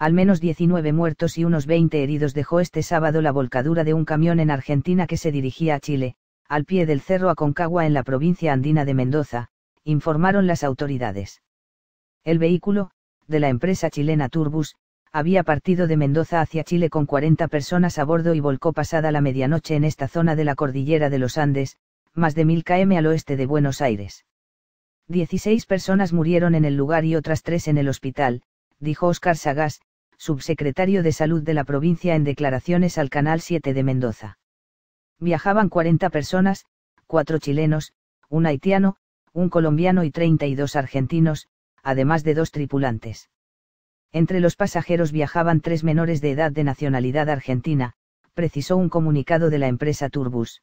al menos 19 muertos y unos 20 heridos dejó este sábado la volcadura de un camión en Argentina que se dirigía a Chile, al pie del cerro Aconcagua en la provincia andina de Mendoza, informaron las autoridades. El vehículo, de la empresa chilena Turbus, había partido de Mendoza hacia Chile con 40 personas a bordo y volcó pasada la medianoche en esta zona de la cordillera de los Andes, más de 1000 km al oeste de Buenos Aires. 16 personas murieron en el lugar y otras tres en el hospital, dijo Oscar Sagas subsecretario de Salud de la provincia en declaraciones al Canal 7 de Mendoza. Viajaban 40 personas, cuatro chilenos, un haitiano, un colombiano y 32 argentinos, además de dos tripulantes. Entre los pasajeros viajaban tres menores de edad de nacionalidad argentina, precisó un comunicado de la empresa Turbus.